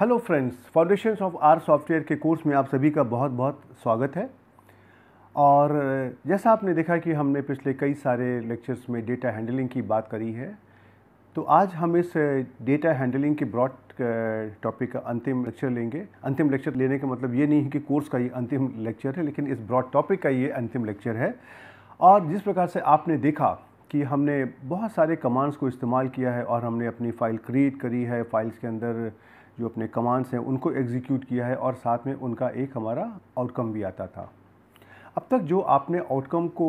Hello friends foundations of R software के course में आप सभी का बहुत बहुत स्वागत है और जैसा आपने देखा कि हमने पिछले कई सारे लेक्चर्स में डेटा हैंडलिंग की बात करी है तो आज हम इस डेटा हैंडलिंग के ब्रॉड टॉपिक का अंतिम लेक्चर लेंगे अंतिम लेक्चर लेने का मतलब ये नहीं है कि कोर्स का ये अंतिम लेक्चर है लेकिन इस ब्रॉड टॉपिक का ये अंतिम लेक्चर है और जिस प्रकार से आपने देखा कि हमने बहुत सारे कमांड्स को इस्तेमाल किया है और हमने अपनी फ़ाइल क्रिएट करी है फाइल्स के अंदर जो अपने कमांड्स हैं उनको एग्जीक्यूट किया है और साथ में उनका एक हमारा आउटकम भी आता था अब तक जो आपने आउटकम को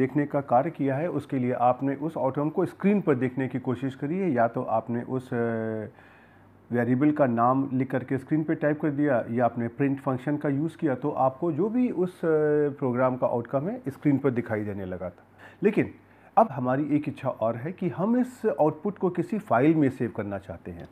देखने का कार्य किया है उसके लिए आपने उस आउटकम को स्क्रीन पर देखने की कोशिश करी है या तो आपने उस वेरिएबल का नाम लिख करके स्क्रीन पे टाइप कर दिया या आपने प्रिंट फंक्शन का यूज़ किया तो आपको जो भी उस प्रोग्राम का आउटकम है स्क्रीन पर दिखाई देने लगा था लेकिन अब हमारी एक इच्छा और है कि हम इस आउटपुट को किसी फाइल में सेव करना चाहते हैं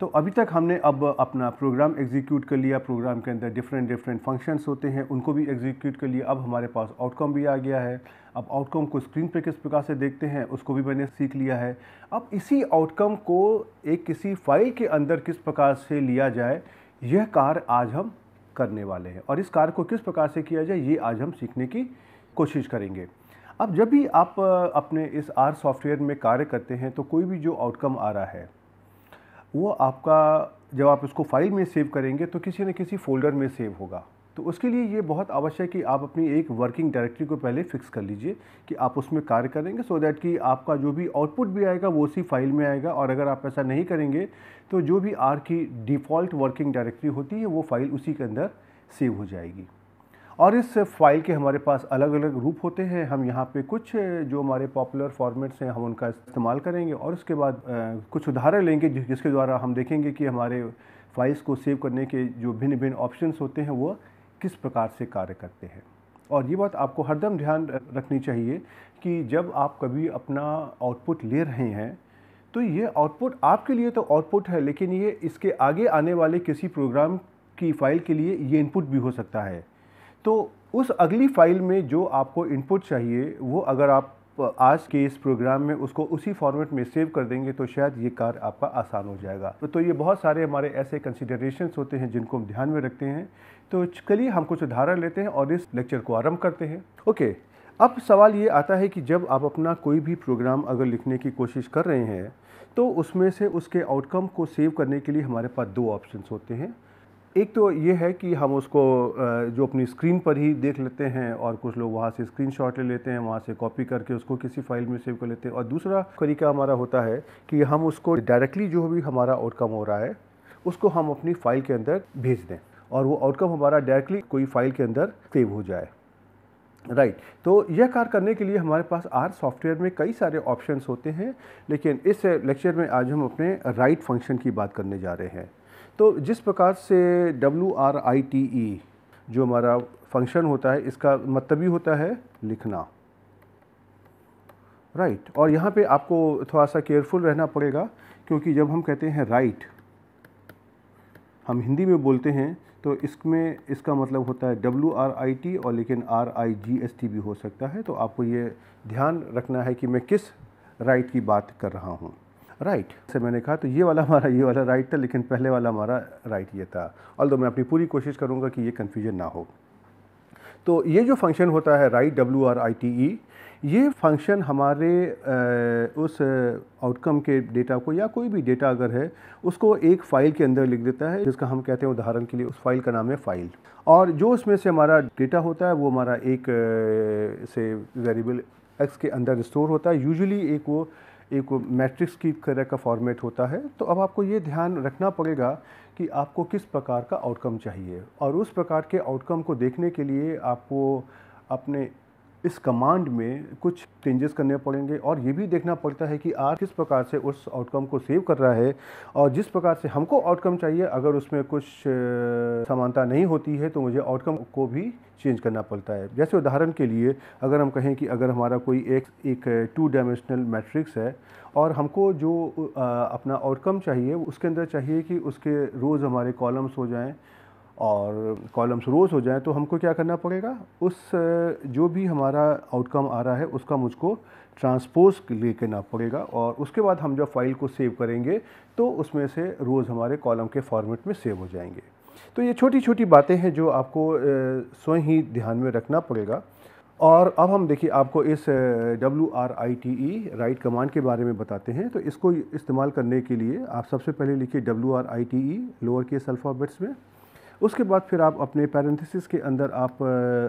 तो अभी तक हमने अब अपना प्रोग्राम एग्जीक्यूट कर लिया प्रोग्राम के अंदर डिफरेंट डिफरेंट फंक्शंस होते हैं उनको भी एग्जीक्यूट कर लिया अब हमारे पास आउटकम भी आ गया है अब आउटकम को स्क्रीन पर किस प्रकार से देखते हैं उसको भी मैंने सीख लिया है अब इसी आउटकम को एक किसी फाइल के अंदर किस प्रकार से लिया जाए यह कार्य आज हम करने वाले हैं और इस कार्य को किस प्रकार से किया जाए ये आज हम सीखने की कोशिश करेंगे अब जब भी आप अपने इस आर सॉफ्टवेयर में कार्य करते हैं तो कोई भी जो आउटकम आ रहा है वो आपका जब आप इसको फाइल में सेव करेंगे तो किसी न किसी फ़ोल्डर में सेव होगा तो उसके लिए ये बहुत आवश्यक है कि आप अपनी एक वर्किंग डायरेक्टरी को पहले फिक्स कर लीजिए कि आप उसमें कार्य करेंगे सो so दैट कि आपका जो भी आउटपुट भी आएगा वो उसी फाइल में आएगा और अगर आप ऐसा नहीं करेंगे तो जो भी आर की डिफ़ॉल्ट वर्किंग डायरेक्टरी होती है वो फाइल उसी के अंदर सेव हो जाएगी और इस फाइल के हमारे पास अलग अलग रूप होते हैं हम यहाँ पे कुछ जो हमारे पॉपुलर फॉर्मेट्स हैं हम उनका इस्तेमाल करेंगे और उसके बाद कुछ उदाहरण लेंगे जिसके द्वारा हम देखेंगे कि हमारे फाइल्स को सेव करने के जो भिन्न भिन्न ऑप्शन होते हैं वो किस प्रकार से कार्य करते हैं और ये बात आपको हरदम ध्यान रखनी चाहिए कि जब आप कभी अपना आउटपुट ले रहे हैं तो ये आउटपुट आपके लिए तो आउटपुट है लेकिन ये इसके आगे आने वाले किसी प्रोग्राम की फ़ाइल के लिए ये इनपुट भी हो सकता है तो उस अगली फाइल में जो आपको इनपुट चाहिए वो अगर आप आज के इस प्रोग्राम में उसको उसी फॉर्मेट में सेव कर देंगे तो शायद ये कार्य आपका आसान हो जाएगा तो ये बहुत सारे हमारे ऐसे कंसिडरेशन होते हैं जिनको हम ध्यान में रखते हैं तो चलिए हम कुछ उदाहरण लेते हैं और इस लेक्चर को आरंभ करते हैं ओके अब सवाल ये आता है कि जब आप अपना कोई भी प्रोग्राम अगर लिखने की कोशिश कर रहे हैं तो उसमें से उसके आउटकम को सेव करने के लिए हमारे पास दो ऑप्शंस होते हैं एक तो ये है कि हम उसको जो अपनी स्क्रीन पर ही देख लेते हैं और कुछ लोग वहाँ से स्क्रीन शॉट ले लेते हैं वहाँ से कॉपी करके उसको किसी फाइल में सेव कर लेते हैं और दूसरा तरीका हमारा होता है कि हम उसको डायरेक्टली जो भी हमारा आउटकम हो रहा है उसको हम अपनी फ़ाइल के अंदर भेज दें और वो आउटकम हमारा डायरेक्टली कोई फाइल के अंदर सेव हो जाए राइट right. तो यह कार्य करने के लिए हमारे पास आर सॉफ्टवेयर में कई सारे ऑप्शंस होते हैं लेकिन इस लेक्चर में आज हम अपने राइट फंक्शन की बात करने जा रहे हैं तो जिस प्रकार से W R I T E जो हमारा फंक्शन होता है इसका मतलब ही होता है लिखना राइट right. और यहाँ पे आपको थोड़ा सा केयरफुल रहना पड़ेगा क्योंकि जब हम कहते हैं राइट हम हिंदी में बोलते हैं तो इसमें इसका मतलब होता है डब्ल्यू आर आई टी और लेकिन R I G S T भी हो सकता है तो आपको ये ध्यान रखना है कि मैं किस राइट की बात कर रहा हूँ राइट right. से मैंने कहा तो ये वाला हमारा ये वाला राइट था लेकिन पहले वाला हमारा राइट ये था और मैं अपनी पूरी कोशिश करूँगा कि ये कन्फ्यूजन ना हो तो ये जो फंक्शन होता है right W R I T E ये फंक्शन हमारे उस आउटकम के डेटा को या कोई भी डेटा अगर है उसको एक फ़ाइल के अंदर लिख देता है जिसका हम कहते हैं उदाहरण के लिए उस फाइल का नाम है फ़ाइल और जो उसमें से हमारा डेटा होता है वो हमारा एक से वेरिएबल एक्स के अंदर स्टोर होता है यूजुअली एक वो एक मैट्रिक्स की तरह का फॉर्मेट होता है तो अब आपको ये ध्यान रखना पड़ेगा कि आपको किस प्रकार का आउटकम चाहिए और उस प्रकार के आउटकम को देखने के लिए आपको अपने इस कमांड में कुछ चेंजेस करने पड़ेंगे और ये भी देखना पड़ता है कि आर किस प्रकार से उस आउटकम को सेव कर रहा है और जिस प्रकार से हमको आउटकम चाहिए अगर उसमें कुछ समानता नहीं होती है तो मुझे आउटकम को भी चेंज करना पड़ता है जैसे उदाहरण के लिए अगर हम कहें कि अगर हमारा कोई एक एक टू डायमेंशनल मैट्रिक्स है और हमको जो अपना आउटकम चाहिए उसके अंदर चाहिए कि उसके रोज़ हमारे कॉलम्स हो जाएँ और कॉलम्स रोज़ हो जाएँ तो हमको क्या करना पड़ेगा उस जो भी हमारा आउटकम आ रहा है उसका मुझको ट्रांसपोज ले करना पड़ेगा और उसके बाद हम जब फाइल को सेव करेंगे तो उसमें से रोज़ हमारे कॉलम के फॉर्मेट में सेव हो जाएंगे तो ये छोटी छोटी बातें हैं जो आपको स्वयं ही ध्यान में रखना पड़ेगा और अब हम देखिए आपको इस W R I T E write command के बारे में बताते हैं तो इसको इस्तेमाल करने के लिए आप सबसे पहले लिखिए W R I T E lower case alphabets में उसके बाद फिर आप अपने पैरेंथिस के अंदर आप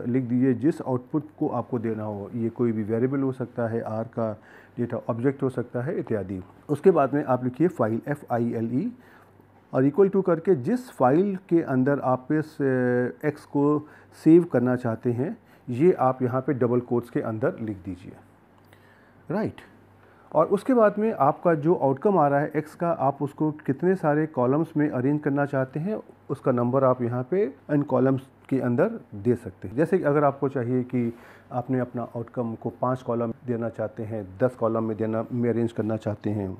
लिख दीजिए जिस आउटपुट को आपको देना हो ये कोई भी वेरिएबल हो सकता है आर का डेटा ऑब्जेक्ट हो सकता है इत्यादि उसके बाद में आप लिखिए file F I L E और इक्वल टू करके जिस फाइल के अंदर आप इस एक्स को सेव करना चाहते हैं ये आप यहाँ पे डबल कोट्स के अंदर लिख दीजिए राइट right. और उसके बाद में आपका जो आउटकम आ रहा है एक्स का आप उसको कितने सारे कॉलम्स में अरेंज करना चाहते हैं उसका नंबर आप यहाँ पे इन कॉलम्स के अंदर दे सकते हैं जैसे कि अगर आपको चाहिए कि आपने अपना आउटकम को पाँच कॉलम देना चाहते हैं दस कॉलम में देना में अरेंज करना चाहते हैं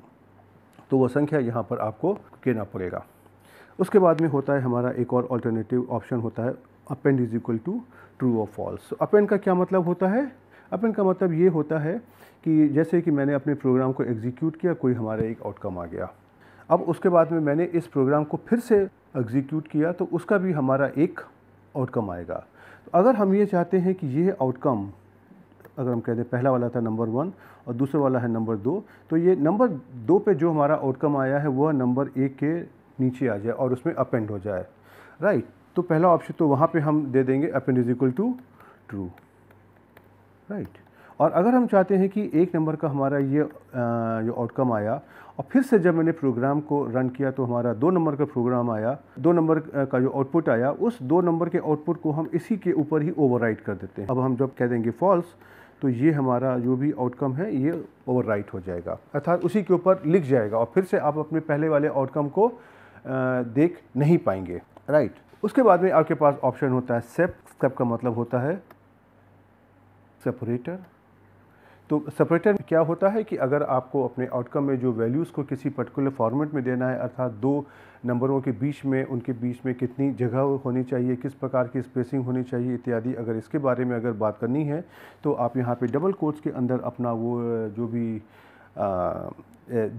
तो वह संख्या यहाँ पर आपको कहना पड़ेगा उसके बाद में होता है हमारा एक और ऑल्टरनेटिव ऑप्शन होता है append is equal to true और फॉल्स अपेंड का क्या मतलब होता है अपन का मतलब ये होता है कि जैसे कि मैंने अपने प्रोग्राम को एग्जीक्यूट किया कोई हमारा एक आउटकम आ गया अब उसके बाद में मैंने इस प्रोग्राम को फिर से एग्जीक्यूट किया तो उसका भी हमारा एक आउटकम आएगा तो अगर हम ये चाहते हैं कि यह आउटकम अगर हम कह दें पहला वाला था नंबर वन और दूसरा वाला है नंबर दो तो ये नंबर दो पे जो हमारा आउटकम आया है वह नंबर एक के नीचे आ जाए और उसमें अपेंड हो जाए राइट तो पहला ऑप्शन तो वहाँ पे हम दे देंगे append is equal to true right और अगर हम चाहते हैं कि एक नंबर का हमारा ये जो आउटकम आया और फिर से जब मैंने प्रोग्राम को रन किया तो हमारा दो नंबर का प्रोग्राम आया दो नंबर का जो आउटपुट आया उस दो नंबर के आउटपुट को हम इसी के ऊपर ही ओवरराइट कर देते हैं अब हम जब कह देंगे फॉल्स तो ये हमारा जो भी आउटकम है ये ओवरराइट हो जाएगा अर्थात उसी के ऊपर लिख जाएगा और फिर से आप अपने पहले वाले आउटकम को देख नहीं पाएंगे राइट उसके बाद में आपके पास ऑप्शन होता है सेप सेप का मतलब होता है सेपरेटर तो सेपरेटर क्या होता है कि अगर आपको अपने आउटकम में जो वैल्यूज़ को किसी पर्टिकुलर फॉर्मेट में देना है अर्थात दो नंबरों के बीच में उनके बीच में कितनी जगह होनी चाहिए किस प्रकार की स्पेसिंग होनी चाहिए इत्यादि अगर इसके बारे में अगर बात करनी है तो आप यहाँ पे डबल कोर्ट्स के अंदर अपना वो जो भी आ,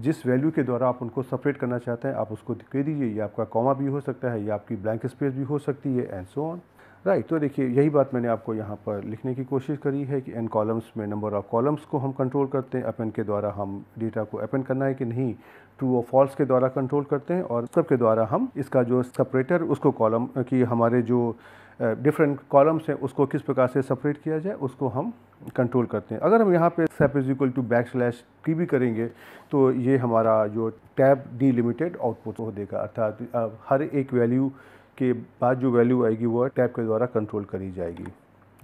जिस वैल्यू के द्वारा आप उनको सेपरेट करना चाहते हैं आप उसको दे दीजिए ये आपका कॉमा भी हो सकता है या आपकी ब्लैंक स्पेस भी हो सकती है एंड सो ऑन राइट तो देखिए यही बात मैंने आपको यहाँ पर लिखने की कोशिश करी है कि एन कॉलम्स में नंबर ऑफ़ कॉलम्स को हम कंट्रोल करते हैं अपन के द्वारा हम डेटा को अपन करना है कि नहीं ट्रू और फॉल्स के द्वारा कंट्रोल करते हैं और सब के द्वारा हम इसका जो सेपरेटर उसको कॉलम की हमारे जो डिफरेंट कॉलम्स हैं उसको किस प्रकार से सेपरेट किया जाए उसको हम कंट्रोल करते हैं अगर हम यहाँ पे sep is equal to backslash T भी करेंगे तो ये हमारा जो टैब डी लिमिटेड आउटपुट हो देगा अर्थात हर एक वैल्यू के बाद जो वैल्यू आएगी वह टैप के द्वारा कंट्रोल करी जाएगी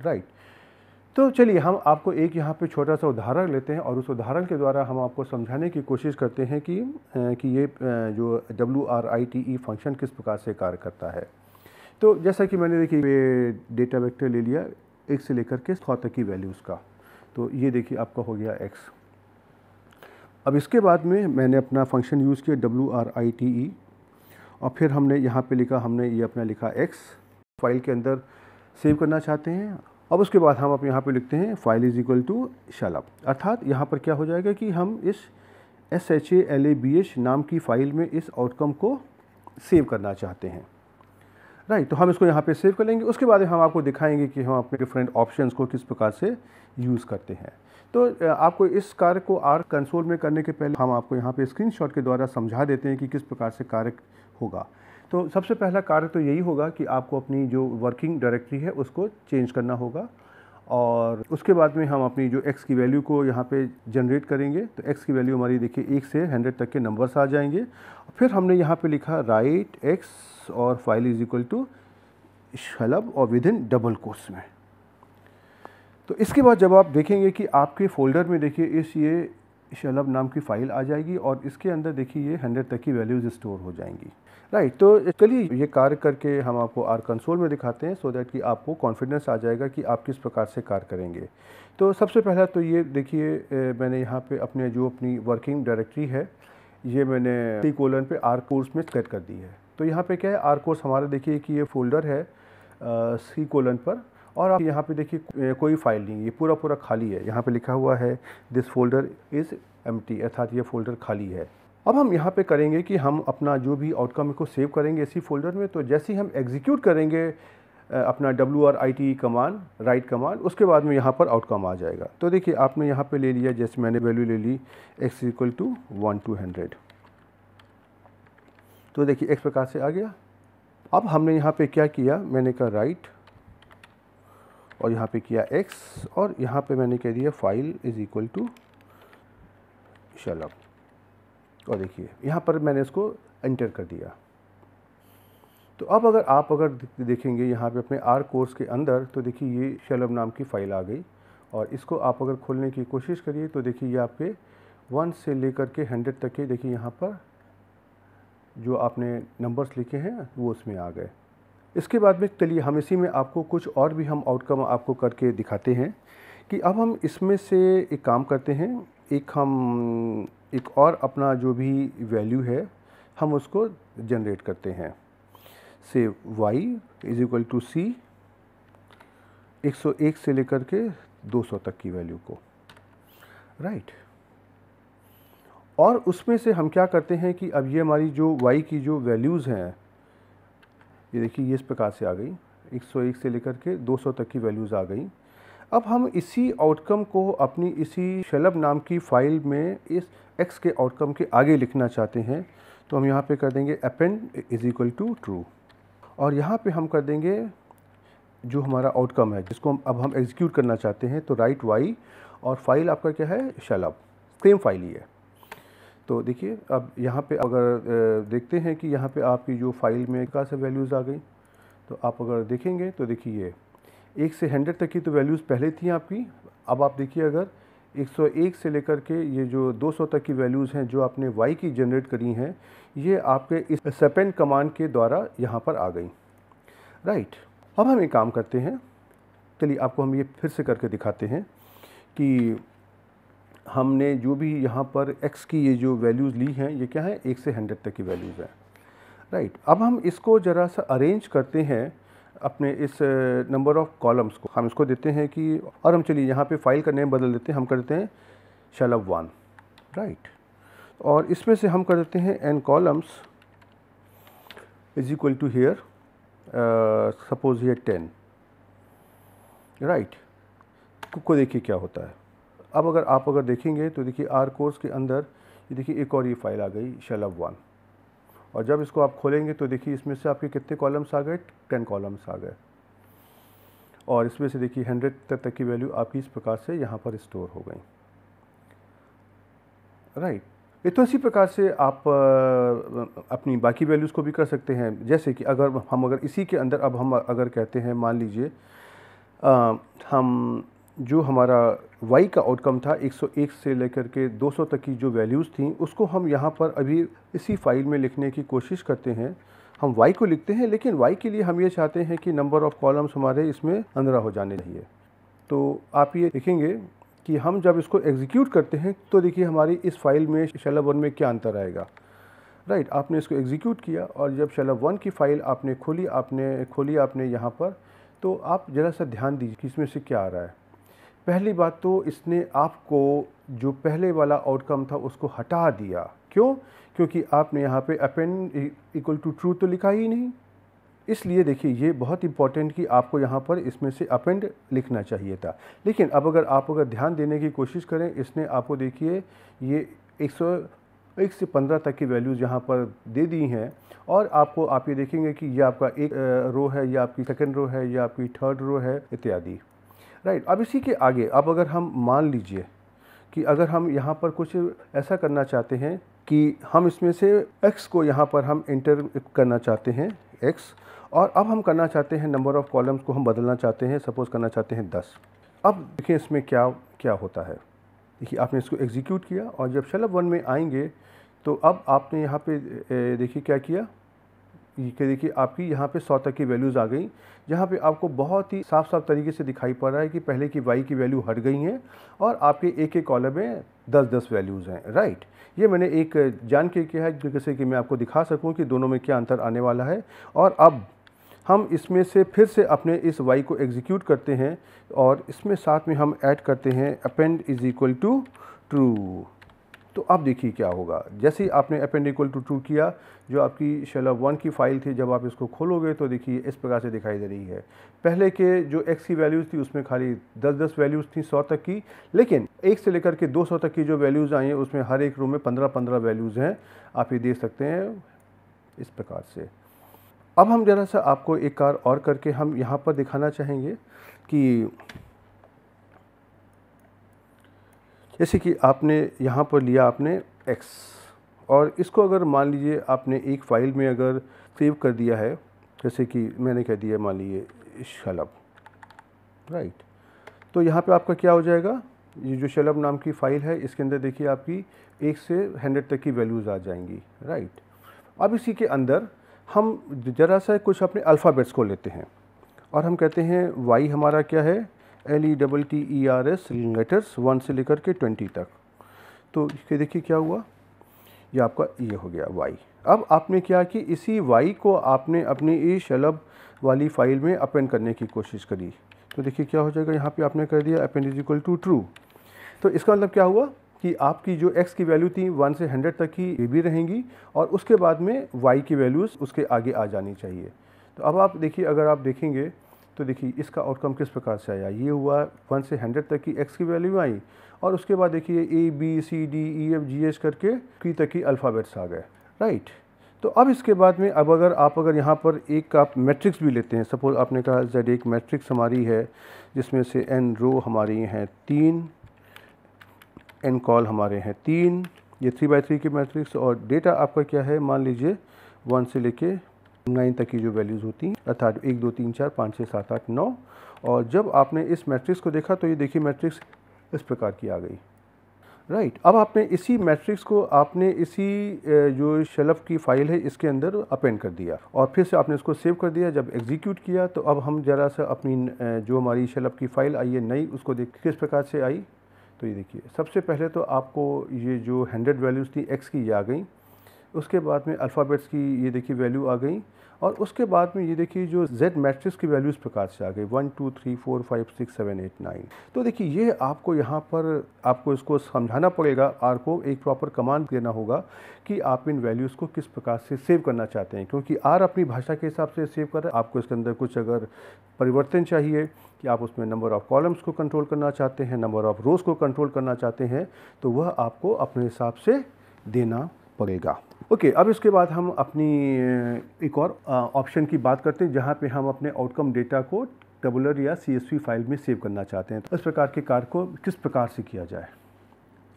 राइट तो चलिए हम आपको एक यहाँ पे छोटा सा उदाहरण लेते हैं और उस उदाहरण के द्वारा हम आपको समझाने की कोशिश करते हैं कि कि ये जो W R I T E function किस प्रकार से कार्य करता है तो जैसा कि मैंने देखिए ये डेटा वेक्टर ले लिया एक से लेकर के सौ तक की वैल्यूज़ का तो ये देखिए आपका हो गया एक्स अब इसके बाद में मैंने अपना फंक्शन यूज़ किया W R I T E और फिर हमने यहाँ पे लिखा हमने ये अपना लिखा एक्स फाइल के अंदर सेव करना चाहते हैं अब उसके बाद हम अपने यहाँ पे लिखते हैं फाइल इज इक्वल टू शाला अर्थात यहाँ पर क्या हो जाएगा कि हम इस S H A L A B H नाम की फ़ाइल में इस आउटकम को सेव करना चाहते हैं राइट तो हम इसको यहाँ पे सेव कर लेंगे उसके बाद हम आपको दिखाएंगे कि हम अपने डिफरेंट ऑप्शंस को किस प्रकार से यूज़ करते हैं तो आपको इस कार्य को आर कंसोल में करने के पहले हम आपको यहाँ पे स्क्रीनशॉट के द्वारा समझा देते हैं कि किस प्रकार से कार्य होगा तो सबसे पहला कार्य तो यही होगा कि आपको अपनी जो वर्किंग डायरेक्टरी है उसको चेंज करना होगा और उसके बाद में हम अपनी जो एक्स की वैल्यू को यहाँ पे जनरेट करेंगे तो एक्स की वैल्यू हमारी देखिए एक से हंड्रेड तक के नंबर्स आ जाएंगे फिर हमने यहाँ पे लिखा राइट एक्स और file is equal to Shalabh और विद इन डबल कोर्स में तो इसके बाद जब आप देखेंगे कि आपके फ़ोल्डर में देखिए इस ये शलब नाम की फ़ाइल आ जाएगी और इसके अंदर देखिए ये हंड्रेड तक की वैल्यूज़ स्टोर हो जाएंगी राइट right, तो चलिए ये कार्य करके हम आपको आर कंसोल में दिखाते हैं सो दैट कि आपको कॉन्फिडेंस आ जाएगा कि आप किस प्रकार से कार्य करेंगे तो सबसे पहला तो ये देखिए मैंने यहाँ पे अपने जो अपनी वर्किंग डायरेक्टरी है ये मैंने टी कोलन पे आर कोर्स में सेट कर दी है तो यहाँ पे क्या है आर कोर्स हमारा देखिए कि ये फोल्डर है सी कोलन पर और आप यहाँ पे देखिए कोई फाइल नहीं ये पूरा पूरा खाली है यहाँ पे लिखा हुआ है दिस फोल्डर इज़ एम अर्थात ये फोल्डर खाली है अब हम यहाँ पे करेंगे कि हम अपना जो भी आउटकम को सेव करेंगे इसी फोल्डर में तो जैसे ही हम एग्जीक्यूट करेंगे अपना W R I T command write command उसके बाद में यहाँ पर आउटकम आ जाएगा तो देखिए आपने यहाँ पे ले लिया जैसे मैंने वैल्यू ले ली X equal to one two hundred तो देखिए एक प्रकार से आ गया अब हमने यहाँ पे क्या किया मैंने कहा राइट और यहाँ पे किया एक्स और यहाँ पे मैंने कह दिया file is equal to Shalabh और देखिए यहाँ पर मैंने इसको एंटर कर दिया तो अब अगर आप अगर देखेंगे यहाँ पे अपने आर कोर्स के अंदर तो देखिए ये शलभ नाम की फ़ाइल आ गई और इसको आप अगर खोलने की कोशिश करिए तो देखिए ये आपके वन से लेकर के हंड्रेड तक के देखिए यहाँ पर जो आपने नंबर्स लिखे हैं वो उसमें आ गए इसके बाद में चलिए हम इसी में आपको कुछ और भी हम आउटकम आपको करके दिखाते हैं कि अब हम इसमें से एक काम करते हैं एक हम एक और अपना जो भी वैल्यू है हम उसको जनरेट करते हैं से y is equal to C 101 से लेकर के 200 तक की वैल्यू को राइट right. और उसमें से हम क्या करते हैं कि अब ये हमारी जो y की जो वैल्यूज़ हैं ये देखिए ये इस प्रकार से आ गई 101 से लेकर के 200 तक की वैल्यूज़ आ गई अब हम इसी आउटकम को अपनी इसी शलब नाम की फ़ाइल में इस एक्स के आउटकम के आगे लिखना चाहते हैं तो हम यहाँ पे कर देंगे append is equal to true और यहाँ पे हम कर देंगे जो हमारा आउटकम है जिसको हम अब हम एग्जीक्यूट करना चाहते हैं तो राइट वाई और फाइल आपका क्या है शलब सेम फाइल ही है तो देखिए अब यहाँ पे अगर देखते हैं कि यहाँ पे आपकी जो फाइल में कहाँ से वैल्यूज़ आ गई तो आप अगर देखेंगे तो देखिए एक से हंड्रेड तक की तो वैल्यूज़ पहले थी आपकी अब आप देखिए अगर 101 से लेकर के ये जो 200 तक की वैल्यूज़ हैं जो आपने y की जनरेट करी हैं ये आपके इस सेपेंड कमांड के द्वारा यहाँ पर आ गई राइट अब हम एक काम करते हैं चलिए आपको हम ये फिर से करके दिखाते हैं कि हमने जो भी यहाँ पर x की ये जो वैल्यूज़ ली हैं ये क्या है एक से हंड्रेड तक की वैल्यूज़ हैं राइट अब हम इसको ज़रा सा अरेंज करते हैं अपने इस नंबर ऑफ़ कॉलम्स को हम इसको देते हैं कि और हम चलिए यहाँ पे फाइल का नेम बदल देते हैं हम कर देते हैं शलब वन राइट और इसमें से हम कर देते हैं N columns is equal to here suppose here ten right को देखिए क्या होता है अब अगर आप अगर देखेंगे तो देखिए आर कोर्स के अंदर ये देखिए एक और ये फाइल आ गई शलब वन और जब इसको आप खोलेंगे तो देखिए इसमें से आपके कितने कॉलम्स आ गए टेन कॉलम्स आ गए और इसमें से देखिए हंड्रेड तक तक की वैल्यू आपकी इस प्रकार से यहाँ पर स्टोर हो गई राइट right. तो इसी प्रकार से आप अपनी बाकी वैल्यूज़ को भी कर सकते हैं जैसे कि अगर हम अगर इसी के अंदर अब हम अगर कहते हैं मान लीजिए हम जो हमारा वाई का आउटकम था 101 से लेकर के 200 तक की जो वैल्यूज़ थी उसको हम यहाँ पर अभी इसी फाइल में लिखने की कोशिश करते हैं हम वाई को लिखते हैं लेकिन वाई के लिए हम ये चाहते हैं कि नंबर ऑफ़ कॉलम्स हमारे इसमें अंदरा हो जाने चाहिए तो आप ये देखेंगे कि हम जब इसको एग्जीक्यूट करते हैं तो देखिए हमारी इस फाइल में शलभ वन में क्या अंतर आएगा राइट आपने इसको एग्जीक्यूट किया और जब शैला वन की फ़ाइल आपने खोली आपने खोली आपने यहाँ पर तो आप ज़रा सा ध्यान दीजिए कि इसमें से क्या आ रहा है पहली बात तो इसने आपको जो पहले वाला आउटकम था उसको हटा दिया क्यों क्योंकि आपने यहाँ पे अपेन इक्वल टू ट्रू तो लिखा ही नहीं इसलिए देखिए ये बहुत इंपॉर्टेंट कि आपको यहाँ पर इसमें से अपेंड लिखना चाहिए था लेकिन अब अगर आप अगर ध्यान देने की कोशिश करें इसने आपको देखिए ये एक सौ एक से पंद्रह तक की वैल्यूज़ यहाँ पर दे दी हैं और आपको आप ये देखेंगे कि ये आपका एक रो है या आपकी सेकेंड रो है या आपकी थर्ड रो है इत्यादि राइट अब इसी के आगे अब अगर हम मान लीजिए कि अगर हम यहाँ पर कुछ ऐसा करना चाहते हैं कि हम इसमें से x को यहाँ पर हम इंटर करना चाहते हैं x और अब हम करना चाहते हैं नंबर ऑफ़ कॉलम्स को हम बदलना चाहते हैं सपोज़ करना चाहते हैं दस अब देखें इसमें क्या क्या होता है देखिए आपने इसको एग्जीक्यूट किया और जब शलभ वन में आएंगे तो अब आपने यहाँ पे देखिए क्या किया ये देखिए आपकी यहाँ पे सौ तक की वैल्यूज़ आ गई जहाँ पे आपको बहुत ही साफ साफ तरीके से दिखाई पड़ रहा है कि पहले की वाई की वैल्यू हट गई हैं और आपके एक एक कॉलम में दस दस वैल्यूज़ हैं राइट ये मैंने एक जान के किया है जैसे कि मैं आपको दिखा सकूँ कि दोनों में क्या अंतर आने वाला है और अब हम इसमें से फिर से अपने इस वाई को एग्जीक्यूट करते हैं और इसमें साथ में हम ऐड करते हैं append is equal to true तो अब देखिए क्या होगा जैसे आपने अपेंड इक्वल टू टू किया जो आपकी शेलब वन की फ़ाइल थी जब आप इसको खोलोगे तो देखिए इस प्रकार से दिखाई दे रही है पहले के जो एक्स की वैल्यूज़ थी उसमें खाली 10 10 वैल्यूज़ थी 100 तक की लेकिन एक से लेकर के 200 तक की जो वैल्यूज़ आई हैं उसमें हर एक रूम में पंद्रह पंद्रह वैल्यूज़ हैं आप ये देख सकते हैं इस प्रकार से अब हम ज़रा सा आपको एक कार और करके हम यहाँ पर दिखाना चाहेंगे कि जैसे कि आपने यहाँ पर लिया आपने एक्स और इसको अगर मान लीजिए आपने एक फ़ाइल में अगर सेव कर दिया है जैसे कि मैंने कह दिया मान लीजिए शलभ राइट तो यहाँ पे आपका क्या हो जाएगा ये जो शलभ नाम की फ़ाइल है इसके अंदर देखिए आपकी एक से हंड्रेड तक की वैल्यूज़ आ जाएंगी राइट अब इसी के अंदर हम ज़रा सा कुछ अपने अल्फ़ाबेट्स को लेते हैं और हम कहते हैं वाई हमारा क्या है L E double T E R S letters one से लेकर के ट्वेंटी तक तो इसके देखिए क्या हुआ ये आपका ये हो गया वाई अब आपने क्या कि इसी वाई को आपने अपनी ई शलभ वाली फाइल में अपेंड करने की कोशिश करी तो देखिए क्या हो जाएगा यहाँ पे आपने कर दिया append is equal to true तो इसका मतलब क्या हुआ कि आपकी जो एक्स की वैल्यू थी वन से हंड्रेड तक ही ये भी रहेंगी और उसके बाद में वाई की वैल्यूज़ उसके आगे आ जानी चाहिए तो अब आप देखिए अगर आप देखेंगे तो देखिए इसका आउटकम किस प्रकार से आया ये हुआ वन से हंड्रेड तक की एक्स की वैल्यू आई और उसके बाद देखिए A B C D E F G H करके की तक की अल्फ़ाबेट्स आ गए राइट तो अब इसके बाद में अब अगर आप अगर यहाँ पर एक आप मैट्रिक्स भी लेते हैं सपोज़ आपने कहा जेड एक मैट्रिक्स हमारी है जिसमें से एन रो हमारी हैं तीन एन कॉल हमारे हैं तीन ये थ्री बाई थ्री के मैट्रिक्स और डेटा आपका क्या है मान लीजिए वन से लेके नाइन तक की जो वैल्यूज़ होती हैं अर्थात एक दो तीन चार पाँच छः सात आठ नौ और जब आपने इस मैट्रिक्स को देखा तो ये देखिए मैट्रिक्स इस प्रकार की आ गई राइट right. अब आपने इसी मैट्रिक्स को आपने इसी जो शेल्फ की फाइल है इसके अंदर अपेंड कर दिया और फिर से आपने इसको सेव कर दिया जब एग्जीक्यूट किया तो अब हम ज़रा सा अपनी जो हमारी शेल्फ की फ़ाइल आई है नई उसको देख किस प्रकार से आई तो ये देखिए सबसे पहले तो आपको ये जो हंड्रेड वैल्यूज़ थी एक्स की ये आ गई उसके बाद में अल्फ़ाबेट्स की ये देखिए वैल्यू आ गई और उसके बाद में ये देखिए जो Z मैट्रिक्स की वैल्यूज़ प्रकार से आ गई one two three four five six seven eight nine तो देखिए ये आपको यहाँ पर आपको इसको समझाना पड़ेगा आर को एक प्रॉपर कमांड देना होगा कि आप इन वैल्यूज़ को किस प्रकार से सेव करना चाहते हैं क्योंकि आर अपनी भाषा के हिसाब से सेव कर रहा है आपको इसके अंदर कुछ अगर परिवर्तन चाहिए कि आप उसमें नंबर ऑफ़ कॉलम्स को कंट्रोल करना चाहते हैं नंबर ऑफ़ रोज़ को कंट्रोल करना चाहते हैं तो वह आपको अपने हिसाब से देना पड़ेगा ओके okay, अब इसके बाद हम अपनी एक और ऑप्शन की बात करते हैं जहाँ पे हम अपने आउटकम डेटा को टबुलर या सी फाइल में सेव करना चाहते हैं तो इस प्रकार के कार्य को किस प्रकार से किया जाए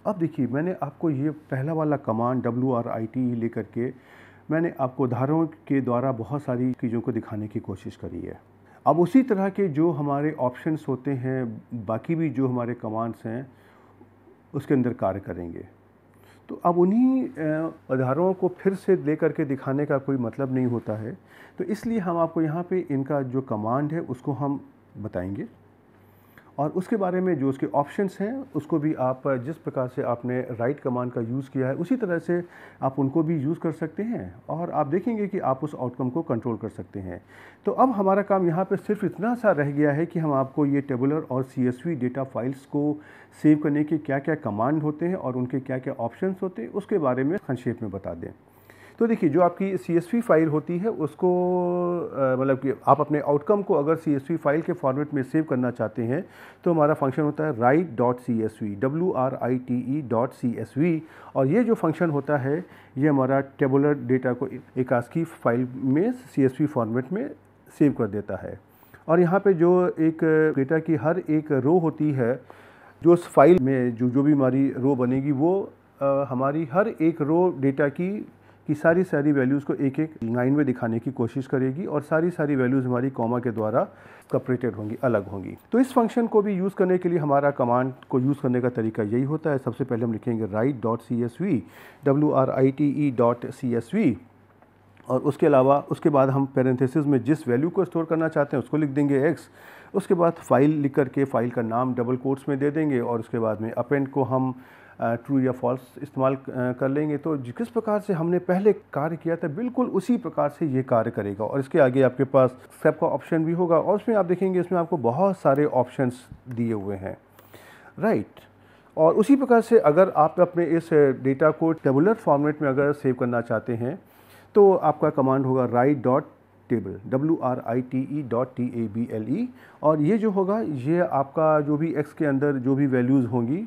अब देखिए मैंने आपको ये पहला वाला command W R I T लेकर के मैंने आपको उदाहरणों के द्वारा बहुत सारी चीज़ों को दिखाने की कोशिश करी है अब उसी तरह के जो हमारे ऑप्शंस होते हैं बाकी भी जो हमारे कमांड्स हैं उसके अंदर कार्य करेंगे तो अब उन्हीं आधारों को फिर से ले करके दिखाने का कोई मतलब नहीं होता है तो इसलिए हम आपको यहाँ पे इनका जो कमांड है उसको हम बताएंगे और उसके बारे में जो उसके ऑप्शंस हैं उसको भी आप जिस प्रकार से आपने राइट कमांड का यूज़ किया है उसी तरह से आप उनको भी यूज़ कर सकते हैं और आप देखेंगे कि आप उस आउटकम को कंट्रोल कर सकते हैं तो अब हमारा काम यहाँ पर सिर्फ इतना सा रह गया है कि हम आपको ये टेबुलर और सी डेटा फाइल्स को सेव करने के क्या क्या कमांड होते हैं और उनके क्या क्या ऑप्शन होते हैं उसके बारे में संक्षेप में बता दें तो देखिए जो आपकी सी फाइल होती है उसको मतलब कि आप अपने आउटकम को अगर सी फाइल के फॉर्मेट में सेव करना चाहते हैं तो हमारा फंक्शन होता है write dot C S V W R I T E dot C S V और ये जो फंक्शन होता है ये हमारा टेबुलर डेटा को एक आसकी फाइल में सी फॉर्मेट में सेव कर देता है और यहाँ पे जो एक डेटा की हर एक रो होती है जो उस फाइल में जो जो भी हमारी रो बनेगी वो आ, हमारी हर एक रो डेटा की कि सारी सारी वैल्यूज़ को एक एक लाइन में दिखाने की कोशिश करेगी और सारी सारी वैल्यूज़ हमारी कॉमा के द्वारा कपरेटेड होंगी अलग होंगी तो इस फंक्शन को भी यूज़ करने के लिए हमारा कमांड को यूज़ करने का तरीका यही होता है सबसे पहले हम लिखेंगे write dot C S V W R I T E dot C S V और उसके अलावा उसके बाद हम पेरेंथेसिस में जिस वैल्यू को स्टोर करना चाहते हैं उसको लिख देंगे एक्स उसके बाद फ़ाइल लिख करके फ़ाइल का नाम डबल कोट्स में दे देंगे और उसके बाद में अपेंड को हम ट्रू या फॉल्स इस्तेमाल कर लेंगे तो जिस प्रकार से हमने पहले कार्य किया था बिल्कुल उसी प्रकार से ये कार्य करेगा और इसके आगे आपके पास स्टेप का ऑप्शन भी होगा और उसमें आप देखेंगे इसमें आपको बहुत सारे ऑप्शन दिए हुए हैं राइट और उसी प्रकार से अगर आप अपने इस डेटा को टेबुलर फॉर्मेट में अगर सेव करना चाहते हैं तो आपका कमांड होगा write dot table W R I T E dot T A B L E और ये जो होगा ये आपका जो भी एक्स के अंदर जो भी वैल्यूज़ होंगी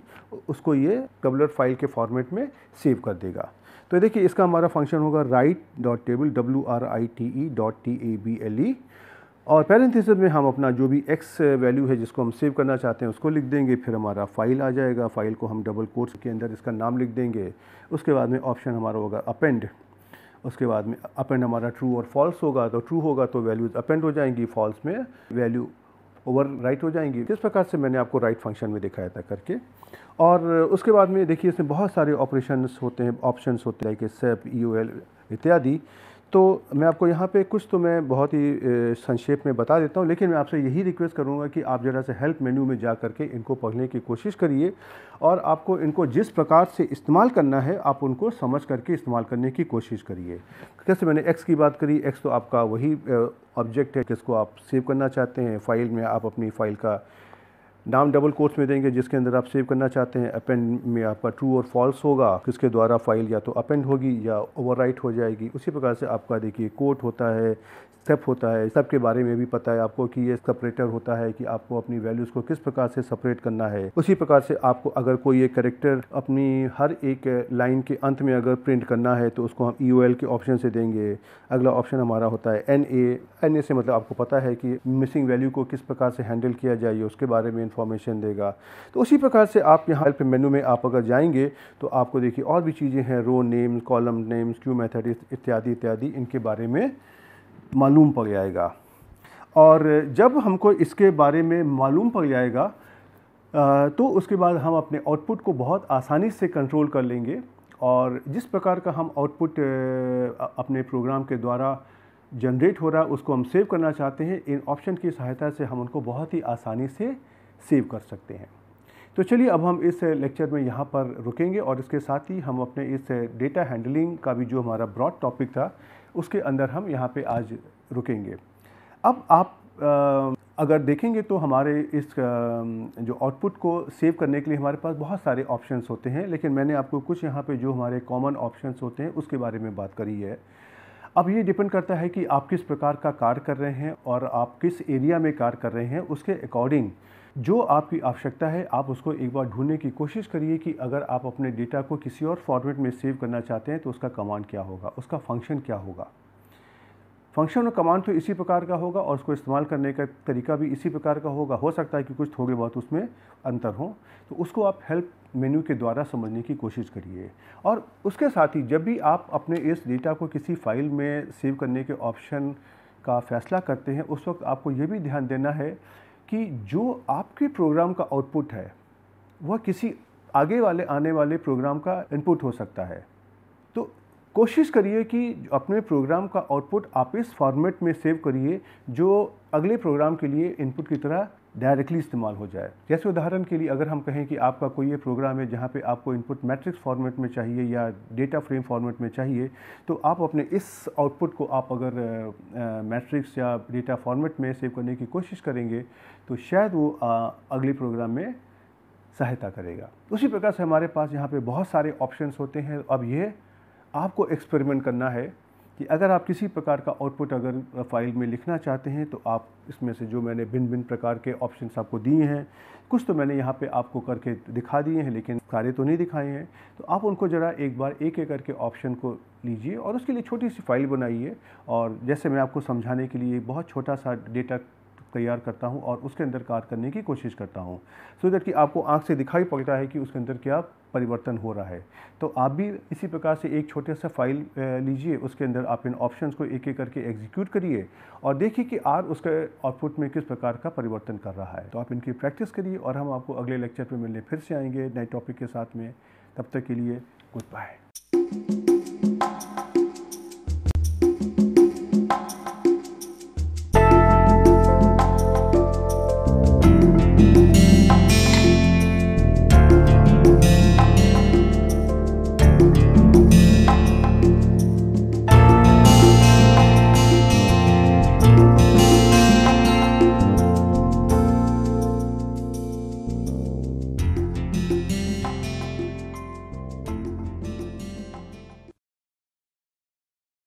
उसको ये टबलर फाइल के फॉर्मेट में सेव कर देगा तो देखिए इसका हमारा फंक्शन होगा write dot table W R I T E dot T A B L E और पैरेंथिस में हम अपना जो भी एक्स वैल्यू है जिसको हम सेव करना चाहते हैं उसको लिख देंगे फिर हमारा फाइल आ जाएगा फाइल को हम डबल कोर्स के अंदर इसका नाम लिख देंगे उसके बाद में ऑप्शन हमारा होगा अपेंड उसके बाद में अपेंड हमारा ट्रू और फॉल्स होगा तो ट्रू होगा तो वैल्यूज़ अपेंड हो जाएंगी फॉल्स में वैल्यू ओवर राइट हो जाएंगी इस प्रकार से मैंने आपको राइट फंक्शन में दिखाया था करके और उसके बाद में देखिए इसमें बहुत सारे ऑपरेशन होते हैं ऑप्शन होते हैं लाइक सेप ई इत्यादि तो मैं आपको यहाँ पे कुछ तो मैं बहुत ही संक्षेप में बता देता हूँ लेकिन मैं आपसे यही रिक्वेस्ट करूँगा कि आप ज़रा से हेल्प मेन्यू में जा करके इनको पढ़ने की कोशिश करिए और आपको इनको जिस प्रकार से इस्तेमाल करना है आप उनको समझ करके इस्तेमाल करने की कोशिश करिए जैसे मैंने एक्स की बात करी एक्स तो आपका वही ऑब्जेक्ट है जिसको आप सेव करना चाहते हैं फ़ाइल में आप अपनी फ़ाइल का नाम डबल कोर्स में देंगे जिसके अंदर आप सेव करना चाहते हैं अपेंड में आपका ट्रू और फॉल्स होगा किसके द्वारा फाइल या तो अपेंड होगी या ओवरराइट हो जाएगी उसी प्रकार से आपका देखिए कोट होता है स्टेप होता है सब के बारे में भी पता है आपको कि ये सेपरेटर होता है कि आपको अपनी वैल्यूज़ को किस प्रकार से सेपरेट करना है उसी प्रकार से आपको अगर कोई ये करेक्टर अपनी हर एक लाइन के अंत में अगर प्रिंट करना है तो उसको हम ई e के ऑप्शन से देंगे अगला ऑप्शन हमारा होता है एन ए एन ए से मतलब आपको पता है कि मिसिंग वैल्यू को किस प्रकार से हैंडल किया जाए उसके बारे में इन्फॉर्मेशन देगा तो उसी प्रकार से आप यहाँ हेल्प मेनू में आप अगर जाएंगे तो आपको देखिए और भी चीज़ें हैं row name column names Q method इत्यादि इत्यादि इनके बारे में मालूम पड़ जाएगा और जब हमको इसके बारे में मालूम पड़ जाएगा तो उसके बाद हम अपने आउटपुट को बहुत आसानी से कंट्रोल कर लेंगे और जिस प्रकार का हम आउटपुट अपने प्रोग्राम के द्वारा जनरेट हो रहा है उसको हम सेव करना चाहते हैं इन ऑप्शन की सहायता से हम उनको बहुत ही आसानी से सेव कर सकते हैं तो चलिए अब हम इस लेक्चर में यहाँ पर रुकेंगे और इसके साथ ही हम अपने इस डेटा हैंडलिंग का भी जो हमारा ब्रॉड टॉपिक था उसके अंदर हम यहाँ पे आज रुकेंगे अब आप अगर देखेंगे तो हमारे इस जो आउटपुट को सेव करने के लिए हमारे पास बहुत सारे ऑप्शंस होते हैं लेकिन मैंने आपको कुछ यहाँ पे जो हमारे कॉमन ऑप्शंस होते हैं उसके बारे में बात करी है अब ये डिपेंड करता है कि आप किस प्रकार का कार्य कर रहे हैं और आप किस एरिया में कार्य कर रहे हैं उसके अकॉर्डिंग जो आपकी आवश्यकता है आप उसको एक बार ढूंढने की कोशिश करिए कि अगर आप अपने डेटा को किसी और फॉर्मेट में सेव करना चाहते हैं तो उसका कमांड क्या होगा उसका फंक्शन क्या होगा फंक्शन और कमांड तो इसी प्रकार का होगा और उसको इस्तेमाल करने का तरीका भी इसी प्रकार का होगा हो सकता है कि कुछ थोड़े बहुत उसमें अंतर हो तो उसको आप हेल्प मेन्यू के द्वारा समझने की कोशिश करिए और उसके साथ ही जब भी आप अपने इस डेटा को किसी फाइल में सेव करने के ऑप्शन का फ़ैसला करते हैं उस वक्त आपको ये भी ध्यान देना है कि जो आपके प्रोग्राम का आउटपुट है वह किसी आगे वाले आने वाले प्रोग्राम का इनपुट हो सकता है तो कोशिश करिए कि अपने प्रोग्राम का आउटपुट आप इस फॉर्मेट में सेव करिए जो अगले प्रोग्राम के लिए इनपुट की तरह डायरेक्टली इस्तेमाल हो जाए जैसे उदाहरण के लिए अगर हम कहें कि आपका कोई ये प्रोग्राम है जहाँ पे आपको इनपुट मैट्रिक्स फॉर्मेट में चाहिए या डेटा फ्रेम फॉर्मेट में चाहिए तो आप अपने इस आउटपुट को आप अगर मैट्रिक्स या डेटा फॉर्मेट में सेव करने की कोशिश करेंगे तो शायद वो आ, अगले प्रोग्राम में सहायता करेगा उसी प्रकार से हमारे पास यहाँ पर बहुत सारे ऑप्शन होते हैं अब ये आपको एक्सपेरिमेंट करना है कि अगर आप किसी प्रकार का आउटपुट अगर फाइल में लिखना चाहते हैं तो आप इसमें से जो मैंने भिन्न भिन्न प्रकार के ऑप्शन आपको दिए हैं कुछ तो मैंने यहाँ पे आपको करके दिखा दिए हैं लेकिन सारे तो नहीं दिखाए हैं तो आप उनको ज़रा एक बार एक एक करके ऑप्शन को लीजिए और उसके लिए छोटी सी फाइल बनाइए और जैसे मैं आपको समझाने के लिए बहुत छोटा सा डेटा तैयार करता हूँ और उसके अंदर कार्य करने की कोशिश करता हूँ सो दैट कि आपको आँख से दिखाई पड़ता है कि उसके अंदर क्या परिवर्तन हो रहा है तो आप भी इसी प्रकार से एक छोटे सा फाइल लीजिए उसके अंदर आप इन ऑप्शन को एक एक करके एग्जीक्यूट करिए और देखिए कि आर उसके आउटपुट में किस प्रकार का परिवर्तन कर रहा है तो आप इनकी प्रैक्टिस करिए और हम आपको अगले लेक्चर पर मिलने फिर से आएंगे नए टॉपिक के साथ में तब तक के लिए गुड बाय